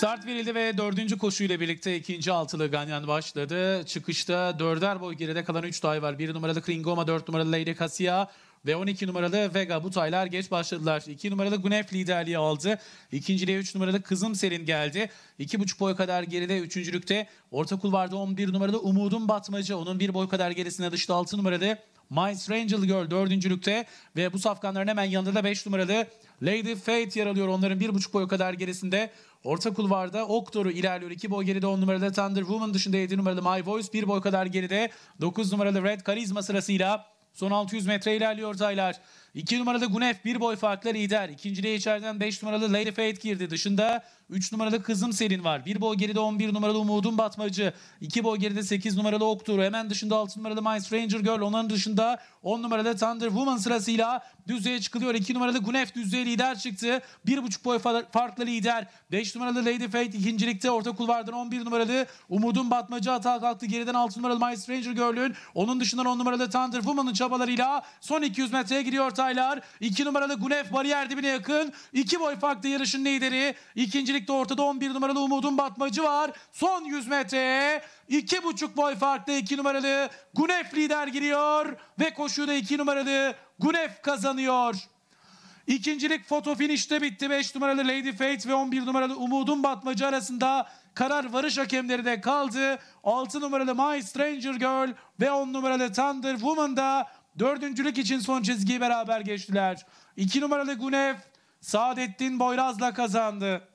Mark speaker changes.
Speaker 1: Start verildi ve dördüncü koşuyla birlikte ikinci altılı Ganyan başladı. Çıkışta dörder boy geride kalan üç tay var. Bir numaralı Kringoma, dört numaralı Lady Kasia, ve 12 numaralı Vega bu taylar geç başladılar. 2 numaralı Gunef liderliği aldı. İkinciliğe 3 numaralı Kızım Serin geldi. 2,5 boy kadar geride üçüncülükte. Orta kulvarda 11 numaralı Umudun Batmacı. Onun bir boy kadar gerisine dışta 6 numaralı Miles Rangel Girl dördüncülükte ve bu safkanların hemen yanında da 5 numaralı Lady Fate yer alıyor. Onların bir 1,5 boyu kadar gerisinde. Orta kulvarda Oktor'u ilerliyor. 2 boy geride 10 numaralı Thunder Woman dışında 7 numaralı My Voice. 1 boy kadar geride 9 numaralı Red Karizma sırasıyla son 600 metre ilerliyor Taylar. 2 numaralı Gunef bir boy farkla lider. İkinciliğe içeriden 5 numaralı Lady Fate girdi. Dışında 3 numaralı Kızım Serin var. Bir boy geride 11 numaralı Umudun Batmacı. 2 boy geride 8 numaralı Oktur. Hemen dışında 6 numaralı Mice Ranger Girl. Onların dışında 10 numaralı Thunder Woman sırasıyla düzeye çıkılıyor. 2 numaralı Gunef düzlüğe lider çıktı. 1,5 boy farkla lider. 5 numaralı Lady Fate ikincilikte. Orta kulvardan 11 numaralı Umudun Batmacı hata kalktı. Geriden 6 numaralı Mice Ranger Girl'ün. Onun dışından 10 numaralı Thunder Woman'ın çabalarıyla son 200 metreye giriyor. Altaylar. 2 numaralı Gunef bariyer dibine yakın. 2 boy farklı yarışın lideri. İkincilikte ortada 11 numaralı Umud'un batmacı var. Son 100 metreye 2,5 boy farklı 2 numaralı Gunef lider giriyor. Ve koşuyu da 2 numaralı Gunef kazanıyor. İkincilik foto finişte bitti. 5 numaralı Lady Fate ve 11 numaralı Umudun Batmacı arasında karar varış hakemleri de kaldı. 6 numaralı My Stranger Girl ve 10 numaralı Thunder Woman da Dördüncülük için son çizgiyi beraber geçtiler. İki numaralı Gunev Saadettin Boyraz'la kazandı.